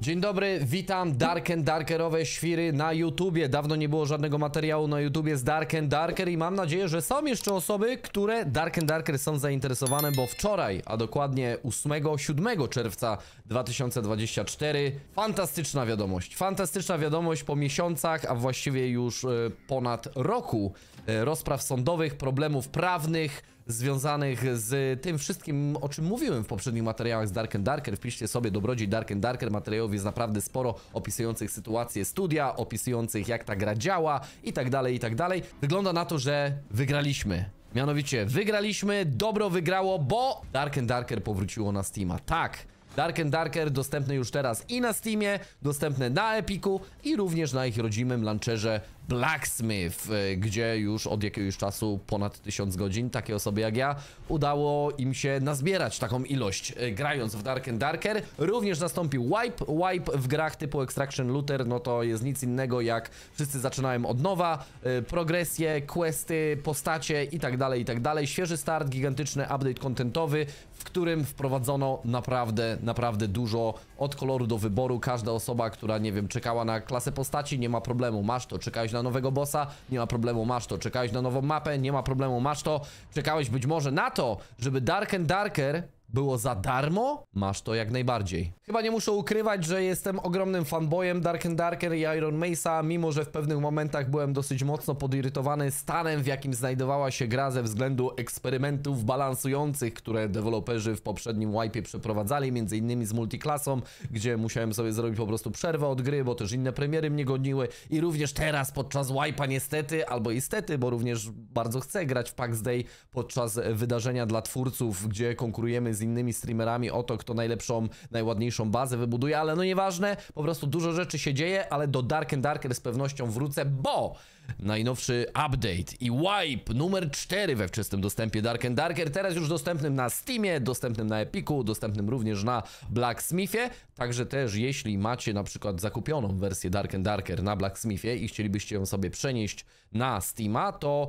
Dzień dobry, witam Dark and Darkerowe świry na YouTubie. Dawno nie było żadnego materiału na YouTubie z Dark and Darker i mam nadzieję, że są jeszcze osoby, które Dark and Darker są zainteresowane, bo wczoraj, a dokładnie 8-7 czerwca 2024, fantastyczna wiadomość. Fantastyczna wiadomość po miesiącach, a właściwie już e, ponad roku e, rozpraw sądowych, problemów prawnych, związanych z tym wszystkim, o czym mówiłem w poprzednich materiałach z Dark and Darker. Wpiszcie sobie Dobrodziej Dark and Darker. Materiałów jest naprawdę sporo opisujących sytuację studia, opisujących jak ta gra działa i tak dalej, i tak dalej. Wygląda na to, że wygraliśmy. Mianowicie wygraliśmy, dobro wygrało, bo Dark and Darker powróciło na Steama. Tak, Dark and Darker dostępne już teraz i na Steamie, dostępne na Epiku i również na ich rodzimym launcherze Blacksmith, e, gdzie już od jakiegoś czasu ponad 1000 godzin takie osoby jak ja udało im się nazbierać taką ilość e, grając w Dark and Darker. Również nastąpił wipe. Wipe w grach typu Extraction Looter no to jest nic innego jak wszyscy zaczynałem od nowa, e, progresje, questy, postacie i tak dalej, i tak dalej. Świeży start, gigantyczny update kontentowy w którym wprowadzono naprawdę, naprawdę dużo od koloru do wyboru. Każda osoba, która, nie wiem, czekała na klasę postaci, nie ma problemu, masz to. Czekałeś na nowego bossa, nie ma problemu, masz to. Czekałeś na nową mapę, nie ma problemu, masz to. Czekałeś być może na to, żeby Dark and Darker było za darmo? Masz to jak najbardziej. Chyba nie muszę ukrywać, że jestem ogromnym fanboyem Dark and Darker i Iron Mace'a, mimo że w pewnych momentach byłem dosyć mocno podirytowany stanem, w jakim znajdowała się gra ze względu eksperymentów balansujących, które deweloperzy w poprzednim wipe przeprowadzali, między innymi z multiklasą, gdzie musiałem sobie zrobić po prostu przerwę od gry, bo też inne premiery mnie goniły i również teraz podczas wipe'a niestety, albo istety, bo również bardzo chcę grać w PAX Day podczas wydarzenia dla twórców, gdzie konkurujemy z z innymi streamerami o to, kto najlepszą, najładniejszą bazę wybuduje, ale no nieważne, po prostu dużo rzeczy się dzieje, ale do Dark and Darker z pewnością wrócę, bo najnowszy update i wipe numer 4 we wczesnym dostępie Dark and Darker, teraz już dostępnym na Steamie, dostępnym na Epiku, dostępnym również na Blacksmithie, także też jeśli macie na przykład zakupioną wersję Dark and Darker na Blacksmithie i chcielibyście ją sobie przenieść na Steama, to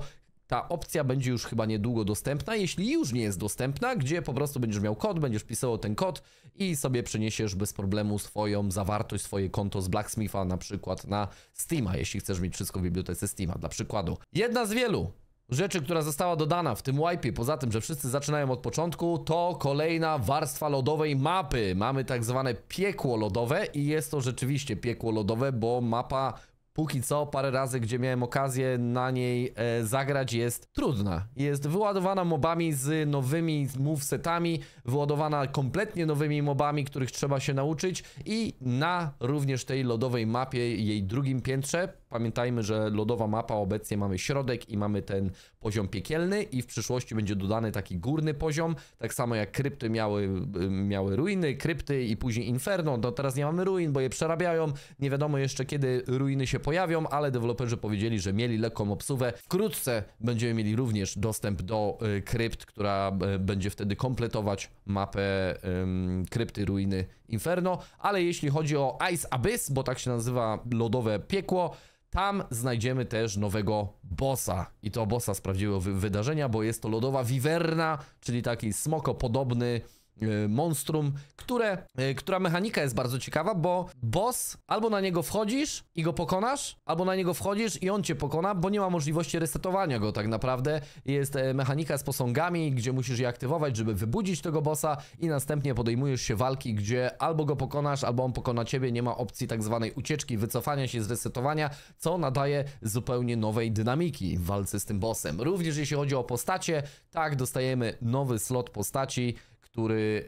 ta opcja będzie już chyba niedługo dostępna, jeśli już nie jest dostępna, gdzie po prostu będziesz miał kod, będziesz pisał ten kod i sobie przeniesiesz bez problemu swoją zawartość, swoje konto z Blacksmitha na przykład na Steama, jeśli chcesz mieć wszystko w bibliotece Steama, dla przykładu. Jedna z wielu rzeczy, która została dodana w tym wipe, poza tym, że wszyscy zaczynają od początku, to kolejna warstwa lodowej mapy. Mamy tak zwane piekło lodowe i jest to rzeczywiście piekło lodowe, bo mapa póki co parę razy, gdzie miałem okazję na niej e, zagrać, jest trudna. Jest wyładowana mobami z nowymi movesetami, wyładowana kompletnie nowymi mobami, których trzeba się nauczyć i na również tej lodowej mapie, jej drugim piętrze, Pamiętajmy, że lodowa mapa obecnie mamy środek i mamy ten poziom piekielny i w przyszłości będzie dodany taki górny poziom, tak samo jak krypty miały, y, miały ruiny, krypty i później inferno, Do no, teraz nie mamy ruin, bo je przerabiają, nie wiadomo jeszcze kiedy ruiny się pojawią, ale deweloperzy powiedzieli, że mieli lekką obsuwę. Wkrótce będziemy mieli również dostęp do y, krypt, która y, będzie wtedy kompletować mapę ym, krypty, ruiny, inferno, ale jeśli chodzi o Ice Abyss, bo tak się nazywa lodowe piekło, tam znajdziemy też nowego bossa. I to bossa sprawdziło wydarzenia, bo jest to lodowa wiwerna, czyli taki smoko podobny. E, monstrum, które, e, która mechanika jest bardzo ciekawa, bo boss albo na niego wchodzisz i go pokonasz, albo na niego wchodzisz i on cię pokona, bo nie ma możliwości resetowania go tak naprawdę. Jest e, mechanika z posągami, gdzie musisz je aktywować, żeby wybudzić tego bossa i następnie podejmujesz się walki, gdzie albo go pokonasz, albo on pokona ciebie, nie ma opcji tak zwanej ucieczki, wycofania się z resetowania, co nadaje zupełnie nowej dynamiki w walce z tym bossem. Również jeśli chodzi o postacie, tak, dostajemy nowy slot postaci, który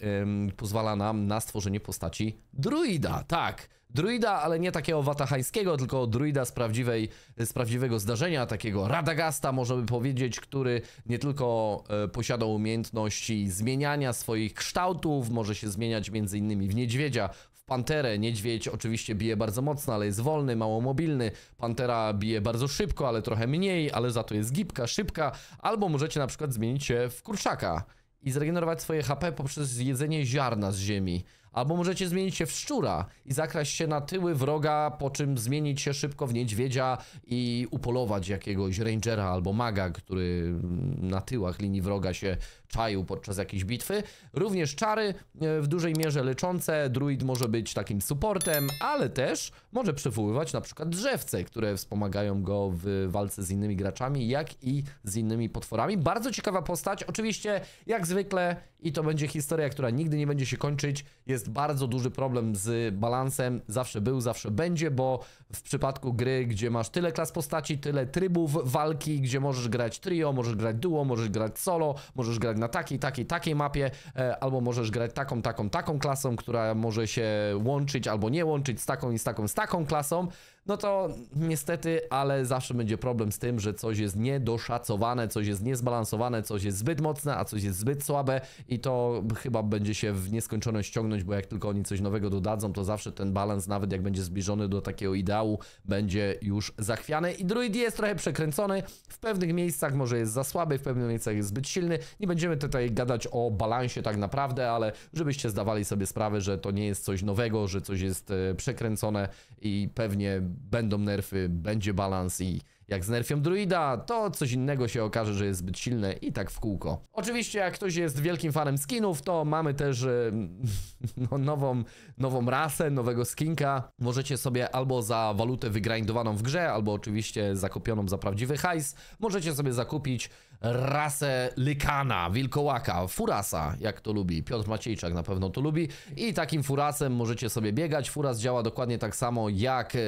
pozwala nam na stworzenie postaci druida. Tak, druida, ale nie takiego watahańskiego, tylko druida z, prawdziwej, z prawdziwego zdarzenia, takiego Radagasta, możemy powiedzieć, który nie tylko e, posiada umiejętności zmieniania swoich kształtów, może się zmieniać między innymi w niedźwiedzia, w panterę. Niedźwiedź oczywiście bije bardzo mocno, ale jest wolny, mało mobilny. Pantera bije bardzo szybko, ale trochę mniej, ale za to jest gibka, szybka. Albo możecie na przykład zmienić się w kurczaka i zregenerować swoje HP poprzez jedzenie ziarna z ziemi. Albo możecie zmienić się w szczura i zakraść się na tyły wroga, po czym zmienić się szybko w niedźwiedzia i upolować jakiegoś rangera albo maga, który na tyłach linii wroga się czaił podczas jakiejś bitwy. Również czary e, w dużej mierze leczące. Druid może być takim supportem, ale też może przywoływać na przykład drzewce, które wspomagają go w walce z innymi graczami, jak i z innymi potworami. Bardzo ciekawa postać. Oczywiście, jak zwykle, i to będzie historia, która nigdy nie będzie się kończyć, jest jest bardzo duży problem z balansem, zawsze był, zawsze będzie, bo w przypadku gry, gdzie masz tyle klas postaci, tyle trybów walki, gdzie możesz grać trio, możesz grać duo, możesz grać solo, możesz grać na takiej, takiej, takiej mapie, e, albo możesz grać taką, taką, taką klasą, która może się łączyć albo nie łączyć z taką i z taką, z taką klasą, no to niestety, ale zawsze będzie problem z tym, że coś jest niedoszacowane, coś jest niezbalansowane, coś jest zbyt mocne, a coś jest zbyt słabe i to chyba będzie się w nieskończoność ciągnąć, bo jak tylko oni coś nowego dodadzą, to zawsze ten balans, nawet jak będzie zbliżony do takiego ideału, będzie już zachwiany. I druid jest trochę przekręcony, w pewnych miejscach może jest za słaby, w pewnych miejscach jest zbyt silny. Nie będziemy tutaj gadać o balansie tak naprawdę, ale żebyście zdawali sobie sprawę, że to nie jest coś nowego, że coś jest e, przekręcone i pewnie będą nerfy, będzie balans i jak z nerfią druida, to coś innego się okaże, że jest zbyt silne i tak w kółko. Oczywiście jak ktoś jest wielkim fanem skinów, to mamy też e, no, nową, nową rasę, nowego skinka. Możecie sobie albo za walutę wygrindowaną w grze, albo oczywiście zakupioną za prawdziwy hajs, możecie sobie zakupić rasę lykana, wilkołaka, furasa, jak to lubi. Piotr Maciejczak na pewno to lubi. I takim furasem możecie sobie biegać. Furas działa dokładnie tak samo jak e,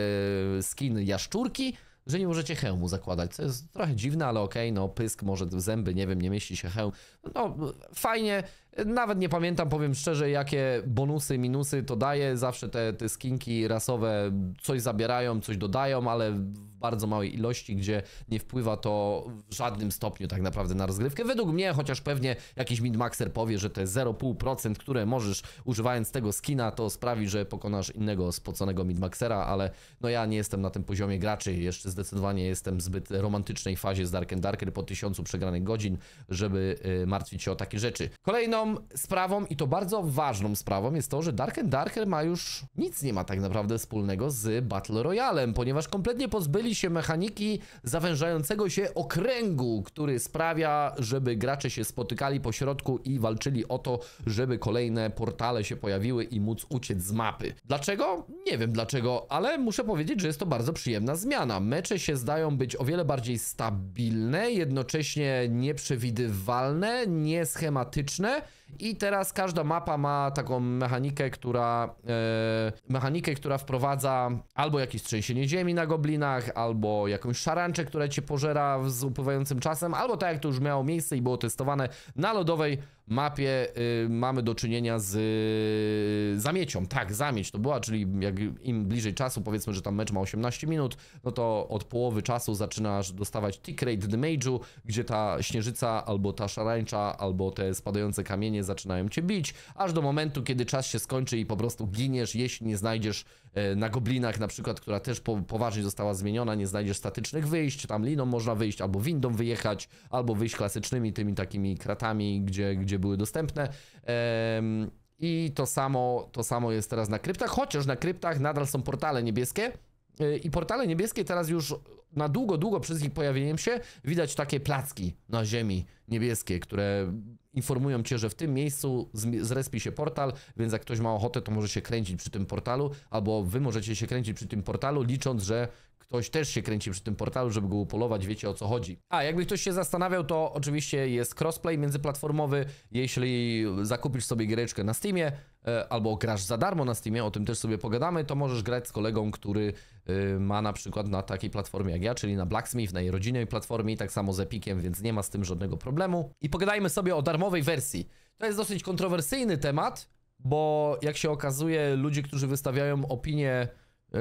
skin jaszczurki, że nie możecie hełmu zakładać, co jest trochę dziwne, ale okej, okay, no pysk może w zęby, nie wiem, nie mieści się hełm. No fajnie, nawet nie pamiętam, powiem szczerze, jakie bonusy, minusy to daje. Zawsze te, te skinki rasowe coś zabierają, coś dodają, ale bardzo małej ilości, gdzie nie wpływa to w żadnym stopniu tak naprawdę na rozgrywkę. Według mnie, chociaż pewnie jakiś midmaxer powie, że te 0,5%, które możesz używając tego skina, to sprawi, że pokonasz innego spoconego midmaxera, ale no ja nie jestem na tym poziomie graczy, jeszcze zdecydowanie jestem w zbyt romantycznej fazie z Dark and Darker po tysiącu przegranych godzin, żeby y, martwić się o takie rzeczy. Kolejną sprawą i to bardzo ważną sprawą jest to, że Dark and Darker ma już nic nie ma tak naprawdę wspólnego z Battle Royalem, ponieważ kompletnie pozbyli się mechaniki zawężającego się okręgu, który sprawia, żeby gracze się spotykali po środku i walczyli o to, żeby kolejne portale się pojawiły i móc uciec z mapy. Dlaczego? Nie wiem dlaczego, ale muszę powiedzieć, że jest to bardzo przyjemna zmiana. Mecze się zdają być o wiele bardziej stabilne, jednocześnie nieprzewidywalne, nieschematyczne i teraz każda mapa ma taką mechanikę, która e, mechanikę, która wprowadza albo jakieś trzęsienie ziemi na goblinach, albo jakąś szaranczę, która cię pożera z upływającym czasem, albo tak jak to już miało miejsce i było testowane na lodowej mapie y, mamy do czynienia z y, zamiecią. Tak, zamieć to była, czyli jak im bliżej czasu, powiedzmy, że tam mecz ma 18 minut, no to od połowy czasu zaczynasz dostawać tick rate damage'u, gdzie ta śnieżyca albo ta szarańcza, albo te spadające kamienie zaczynają cię bić, aż do momentu, kiedy czas się skończy i po prostu giniesz, jeśli nie znajdziesz E, na goblinach na przykład, która też po, poważnie została zmieniona, nie znajdziesz statycznych wyjść, tam liną można wyjść, albo windą wyjechać, albo wyjść klasycznymi tymi takimi kratami, gdzie, gdzie były dostępne. I to samo, to samo jest teraz na kryptach, chociaż na kryptach nadal są portale niebieskie, Y, i portale niebieskie teraz już na długo, długo przez ich pojawieniem się widać takie placki na ziemi niebieskie, które informują cię, że w tym miejscu zrespi się portal, więc jak ktoś ma ochotę, to może się kręcić przy tym portalu, albo wy możecie się kręcić przy tym portalu, licząc, że ktoś też się kręci przy tym portalu, żeby go upolować, wiecie o co chodzi. A jakby ktoś się zastanawiał, to oczywiście jest crossplay międzyplatformowy, jeśli zakupisz sobie giereczkę na Steamie, E, albo grasz za darmo na Steamie, o tym też sobie pogadamy, to możesz grać z kolegą, który e, ma na przykład na takiej platformie jak ja, czyli na Blacksmith, na jej rodzinnej platformie i tak samo z Epiciem, więc nie ma z tym żadnego problemu. I pogadajmy sobie o darmowej wersji. To jest dosyć kontrowersyjny temat, bo jak się okazuje, ludzie, którzy wystawiają opinie yy,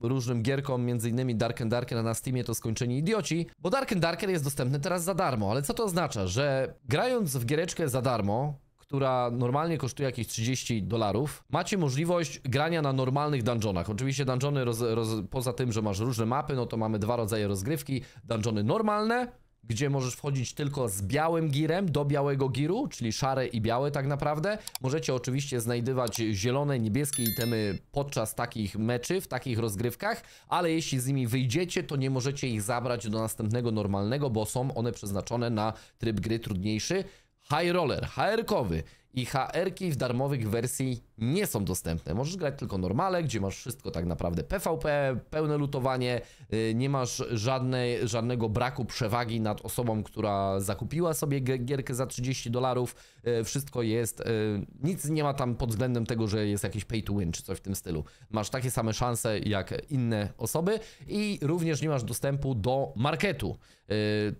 różnym gierkom, między innymi Dark and Darker na Steamie to skończeni idioci, bo Dark and Darker jest dostępny teraz za darmo, ale co to oznacza, że grając w giereczkę za darmo, która normalnie kosztuje jakieś 30 dolarów, macie możliwość grania na normalnych dungeonach. Oczywiście dungeony, roz, roz, poza tym, że masz różne mapy, no to mamy dwa rodzaje rozgrywki. Dungeony normalne, gdzie możesz wchodzić tylko z białym girem do białego giru, czyli szare i białe tak naprawdę. Możecie oczywiście znajdywać zielone, niebieskie itemy podczas takich meczy, w takich rozgrywkach, ale jeśli z nimi wyjdziecie, to nie możecie ich zabrać do następnego normalnego, bo są one przeznaczone na tryb gry trudniejszy high roller, HR-kowy, i HR-ki w darmowych wersji nie są dostępne. Możesz grać tylko normale, gdzie masz wszystko tak naprawdę PvP, pełne lutowanie, y, nie masz żadnej, żadnego braku przewagi nad osobą, która zakupiła sobie gierkę za 30 dolarów. Y, wszystko jest, y, nic nie ma tam pod względem tego, że jest jakiś pay to win czy coś w tym stylu. Masz takie same szanse jak inne osoby i również nie masz dostępu do marketu.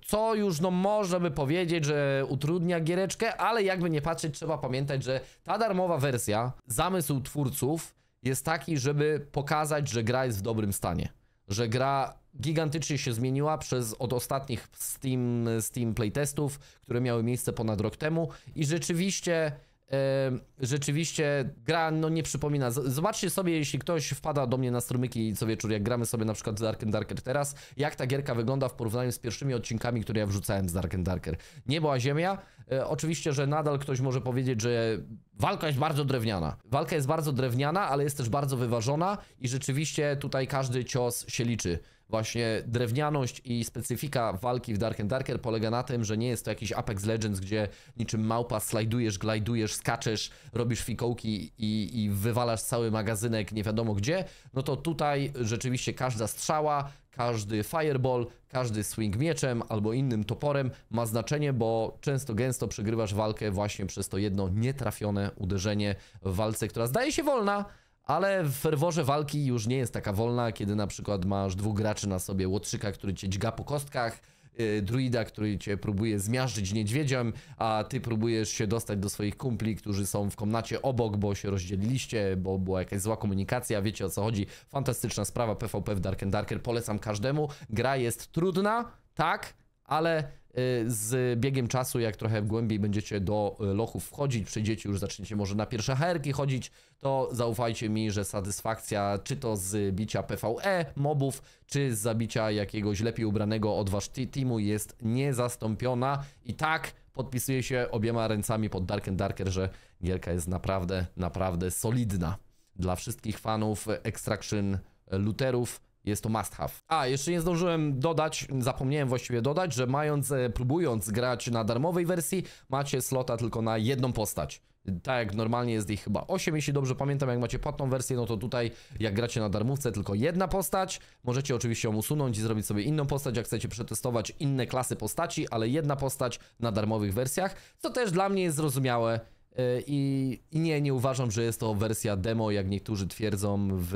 Co już no można by powiedzieć, że utrudnia giereczkę, ale jakby nie patrzeć trzeba pamiętać, że ta darmowa wersja, zamysł twórców jest taki, żeby pokazać, że gra jest w dobrym stanie. Że gra gigantycznie się zmieniła przez od ostatnich Steam, Steam playtestów, które miały miejsce ponad rok temu i rzeczywiście rzeczywiście gra no nie przypomina. Zobaczcie sobie, jeśli ktoś wpada do mnie na strumyki co wieczór, jak gramy sobie na przykład z Dark and Darker teraz, jak ta gierka wygląda w porównaniu z pierwszymi odcinkami, które ja wrzucałem z Dark and Darker. Nie była ziemia. E, oczywiście, że nadal ktoś może powiedzieć, że walka jest bardzo drewniana. Walka jest bardzo drewniana, ale jest też bardzo wyważona i rzeczywiście tutaj każdy cios się liczy właśnie drewnianość i specyfika walki w Dark and Darker polega na tym, że nie jest to jakiś Apex Legends, gdzie niczym małpa slajdujesz, glajdujesz, skaczesz, robisz fikołki i, i wywalasz cały magazynek nie wiadomo gdzie. No to tutaj rzeczywiście każda strzała, każdy fireball, każdy swing mieczem albo innym toporem ma znaczenie, bo często gęsto przegrywasz walkę właśnie przez to jedno nietrafione uderzenie w walce, która zdaje się wolna, ale w ferworze walki już nie jest taka wolna, kiedy na przykład masz dwóch graczy na sobie, łotrzyka, który cię dźga po kostkach, y, druida, który cię próbuje zmiażdżyć niedźwiedziem, a ty próbujesz się dostać do swoich kumpli, którzy są w komnacie obok, bo się rozdzieliliście, bo była jakaś zła komunikacja, wiecie o co chodzi. Fantastyczna sprawa PvP w Dark and Darker, polecam każdemu. Gra jest trudna, tak, ale y, z biegiem czasu, jak trochę głębiej będziecie do y, lochów wchodzić, przyjdziecie już, zaczniecie może na pierwsze herki chodzić, to zaufajcie mi, że satysfakcja czy to z bicia PvE mobów, czy z zabicia jakiegoś lepiej ubranego od wasz teamu jest niezastąpiona i tak podpisuje się obiema ręcami pod Dark and Darker, że gierka jest naprawdę, naprawdę solidna. Dla wszystkich fanów Extraction Looterów jest to must have. A, jeszcze nie zdążyłem dodać, zapomniałem właściwie dodać, że mając, e, próbując grać na darmowej wersji, macie slota tylko na jedną postać. Tak jak normalnie jest ich chyba 8, jeśli dobrze pamiętam, jak macie płatną wersję, no to tutaj jak gracie na darmówce tylko jedna postać, możecie oczywiście ją usunąć i zrobić sobie inną postać, jak chcecie przetestować inne klasy postaci, ale jedna postać na darmowych wersjach, co też dla mnie jest zrozumiałe, E, I, I, nie, nie uważam, że jest to wersja demo, jak niektórzy twierdzą w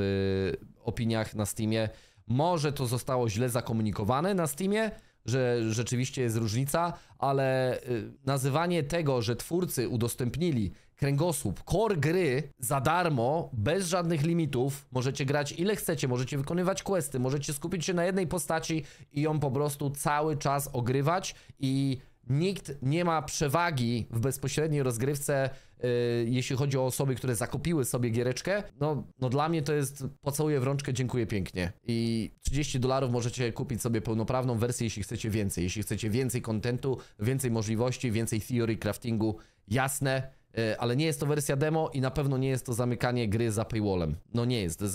opiniach na Steamie. Może to zostało źle zakomunikowane na Steamie, że rzeczywiście jest różnica, ale y, nazywanie tego, że twórcy udostępnili kręgosłup, core gry za darmo, bez żadnych limitów, możecie grać ile chcecie, możecie wykonywać questy, możecie skupić się na jednej postaci i ją po prostu cały czas ogrywać i nikt nie ma przewagi w bezpośredniej rozgrywce, yy, jeśli chodzi o osoby, które zakupiły sobie giereczkę, no, no dla mnie to jest pocałuję w rączkę, dziękuję pięknie. I 30 dolarów możecie kupić sobie pełnoprawną wersję, jeśli chcecie więcej. Jeśli chcecie więcej kontentu, więcej możliwości, więcej theory craftingu, jasne, y, ale nie jest to wersja demo i na pewno nie jest to zamykanie gry za paywallem. No nie jest. Y,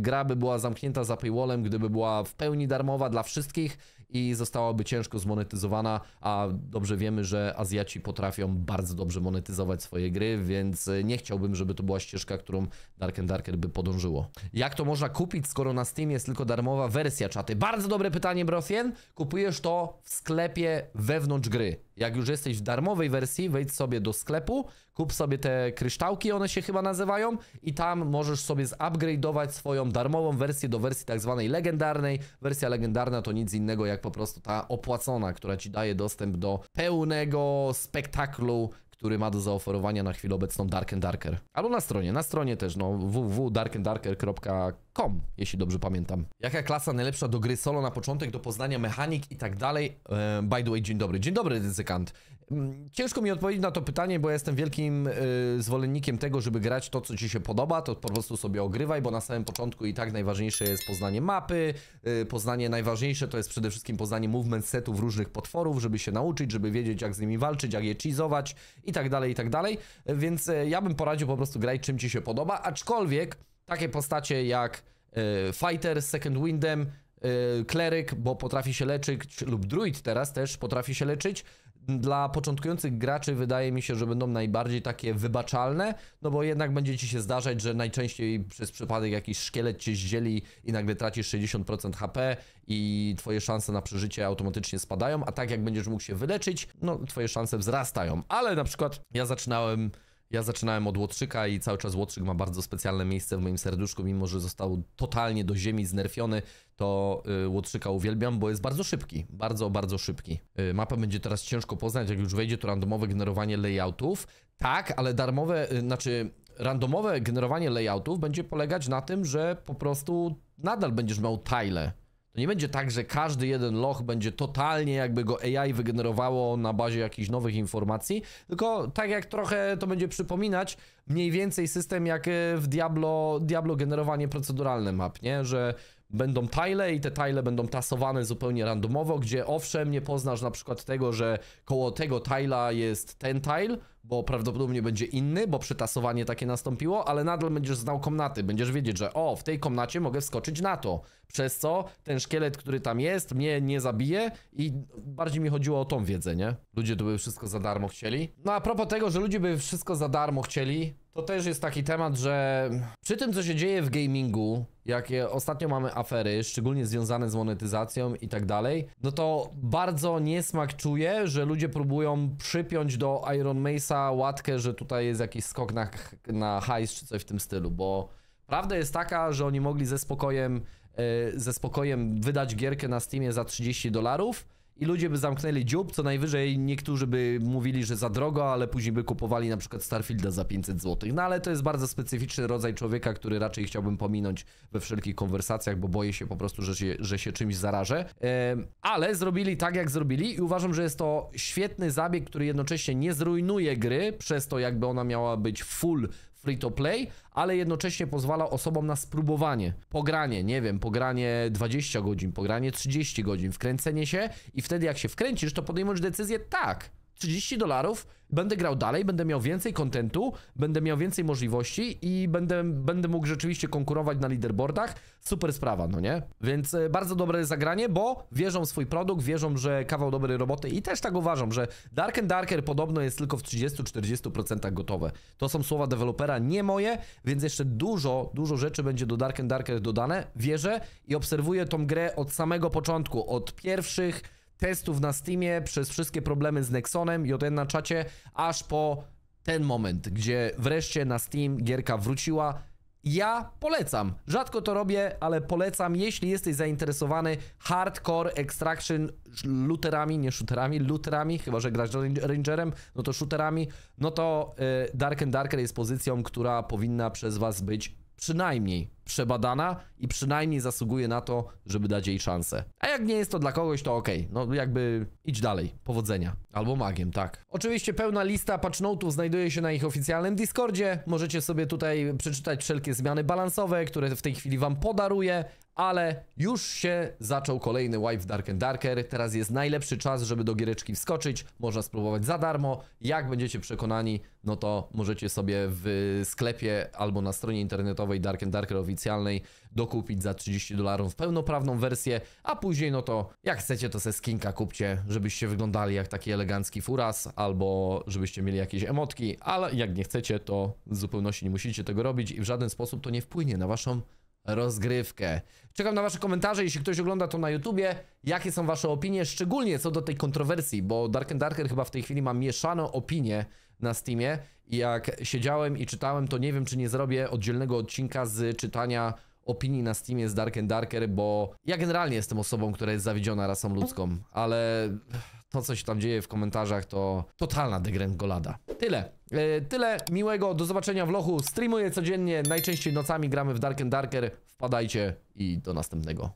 gra by była zamknięta za paywallem, gdyby była w pełni darmowa dla wszystkich i zostałaby ciężko zmonetyzowana, a dobrze wiemy, że Azjaci potrafią bardzo dobrze monetyzować swoje gry, więc e, nie chciałbym, żeby to była ścieżka, którą Dark and Darker by podążyło. Jak to można kupić, skoro na Steam jest tylko darmowa wersja czaty? Bardzo dobre pytanie, Brofien. Kupujesz to w sklepie wewnątrz gry. Jak już jesteś w darmowej wersji, wejdź sobie do sklepu, kup sobie te kryształki, one się chyba nazywają i tam możesz sobie zupgrade'ować swoją darmową wersję do wersji tak zwanej legendarnej. Wersja legendarna to nic innego jak po prostu ta opłacona, która ci daje dostęp do pełnego spektaklu który ma do zaoferowania na chwilę obecną Dark and Darker. Albo na stronie, na stronie też, no www.darkanddarker.com, jeśli dobrze pamiętam. Jaka klasa najlepsza do gry solo na początek, do poznania mechanik i tak dalej? E, by the way, dzień dobry. Dzień dobry, ryzykant. Mm, ciężko mi odpowiedzieć na to pytanie, bo ja jestem wielkim y, zwolennikiem tego, żeby grać to, co ci się podoba, to po prostu sobie ogrywaj, bo na samym początku i tak najważniejsze jest poznanie mapy, y, poznanie najważniejsze to jest przede wszystkim poznanie movement setów różnych potworów, żeby się nauczyć, żeby wiedzieć jak z nimi walczyć, jak je cheezować i tak dalej, i tak dalej, więc y, ja bym poradził po prostu grać czym ci się podoba, aczkolwiek takie postacie jak y, Fighter z Second Windem, y, kleryk, bo potrafi się leczyć, lub druid teraz też potrafi się leczyć, dla początkujących graczy wydaje mi się, że będą najbardziej takie wybaczalne, no bo jednak będzie ci się zdarzać, że najczęściej przez przypadek jakiś szkielet cię zdzieli i nagle tracisz 60% HP i twoje szanse na przeżycie automatycznie spadają, a tak jak będziesz mógł się wyleczyć, no twoje szanse wzrastają. Ale na przykład ja zaczynałem ja zaczynałem od Łotrzyka i cały czas Łotrzyk ma bardzo specjalne miejsce w moim serduszku, mimo że został totalnie do ziemi znerfiony, to y, Łotrzyka uwielbiam, bo jest bardzo szybki, bardzo, bardzo szybki. Y, mapę będzie teraz ciężko poznać, jak już wejdzie to randomowe generowanie layoutów. Tak, ale darmowe, y, znaczy randomowe generowanie layoutów będzie polegać na tym, że po prostu nadal będziesz miał tile to nie będzie tak, że każdy jeden loch będzie totalnie jakby go AI wygenerowało na bazie jakichś nowych informacji, tylko tak jak trochę to będzie przypominać, mniej więcej system jak e, w Diablo, Diablo generowanie proceduralne map, nie? Że będą tile i te tile będą tasowane zupełnie randomowo, gdzie owszem nie poznasz na przykład tego, że koło tego tile'a jest ten tile, bo prawdopodobnie będzie inny, bo przetasowanie takie nastąpiło, ale nadal będziesz znał komnaty, będziesz wiedzieć, że o, w tej komnacie mogę wskoczyć na to, przez co ten szkielet, który tam jest, mnie nie zabije i bardziej mi chodziło o tą wiedzę, nie? Ludzie to by wszystko za darmo chcieli. No a propos tego, że ludzie by wszystko za darmo chcieli, to też jest taki temat, że przy tym, co się dzieje w gamingu, jakie ostatnio mamy afery, szczególnie związane z monetyzacją i tak dalej, no to bardzo niesmak czuję, że ludzie próbują przypiąć do Iron Mace'a łatkę, że tutaj jest jakiś skok na, na hajs czy coś w tym stylu, bo prawda jest taka, że oni mogli ze spokojem E, ze spokojem wydać gierkę na Steamie za 30 dolarów i ludzie by zamknęli dziób, co najwyżej niektórzy by mówili, że za drogo, ale później by kupowali na przykład Starfielda za 500 zł. No ale to jest bardzo specyficzny rodzaj człowieka, który raczej chciałbym pominąć we wszelkich konwersacjach, bo boję się po prostu, że się, że się czymś zarażę. E, ale zrobili tak, jak zrobili i uważam, że jest to świetny zabieg, który jednocześnie nie zrujnuje gry przez to, jakby ona miała być full free to play, ale jednocześnie pozwala osobom na spróbowanie, pogranie, nie wiem, pogranie 20 godzin, pogranie 30 godzin, wkręcenie się i wtedy jak się wkręcisz, to podejmujesz decyzję tak, 30 dolarów, będę grał dalej, będę miał więcej kontentu, będę miał więcej możliwości i będę, będę mógł rzeczywiście konkurować na leaderboardach. Super sprawa, no nie? Więc e, bardzo dobre zagranie, bo wierzą w swój produkt, wierzą, że kawał dobrej roboty i też tak uważam, że Dark and Darker podobno jest tylko w 30-40% gotowe. To są słowa dewelopera, nie moje, więc jeszcze dużo, dużo rzeczy będzie do Dark and Darker dodane, wierzę i obserwuję tą grę od samego początku, od pierwszych testów na Steamie, przez wszystkie problemy z Nexonem, JN na czacie, aż po ten moment, gdzie wreszcie na Steam gierka wróciła. Ja polecam. Rzadko to robię, ale polecam, jeśli jesteś zainteresowany hardcore extraction looterami, nie shooterami, looterami, chyba że grasz rangerem, no to shooterami, no to y, Dark and Darker jest pozycją, która powinna przez was być przynajmniej przebadana i przynajmniej zasługuje na to, żeby dać jej szansę. A jak nie jest to dla kogoś, to okej. Okay. No jakby idź dalej. Powodzenia. Albo magiem, tak. Oczywiście pełna lista patchnotów znajduje się na ich oficjalnym Discordzie. Możecie sobie tutaj przeczytać wszelkie zmiany balansowe, które w tej chwili wam podaruję. Ale już się zaczął kolejny wipe Dark and Darker. Teraz jest najlepszy czas, żeby do giereczki wskoczyć. Można spróbować za darmo. Jak będziecie przekonani, no to możecie sobie w sklepie albo na stronie internetowej Dark and oficjalnej dokupić za 30 dolarów pełnoprawną wersję, a później no to jak chcecie to se skinka kupcie, żebyście wyglądali jak taki elegancki furas albo żebyście mieli jakieś emotki, ale jak nie chcecie to w zupełności nie musicie tego robić i w żaden sposób to nie wpłynie na waszą rozgrywkę. Czekam na wasze komentarze, jeśli ktoś ogląda to na YouTubie, jakie są wasze opinie, szczególnie co do tej kontrowersji, bo Dark Darker chyba w tej chwili ma mieszaną opinię na Steamie i jak siedziałem i czytałem, to nie wiem, czy nie zrobię oddzielnego odcinka z czytania opinii na Steamie z Dark Darker, bo ja generalnie jestem osobą, która jest zawiedziona rasą ludzką, ale to, co się tam dzieje w komentarzach, to totalna degrengolada. Tyle. Yy, tyle miłego, do zobaczenia w lochu. Streamuję codziennie, najczęściej nocami gramy w Dark and Darker. Wpadajcie i do następnego.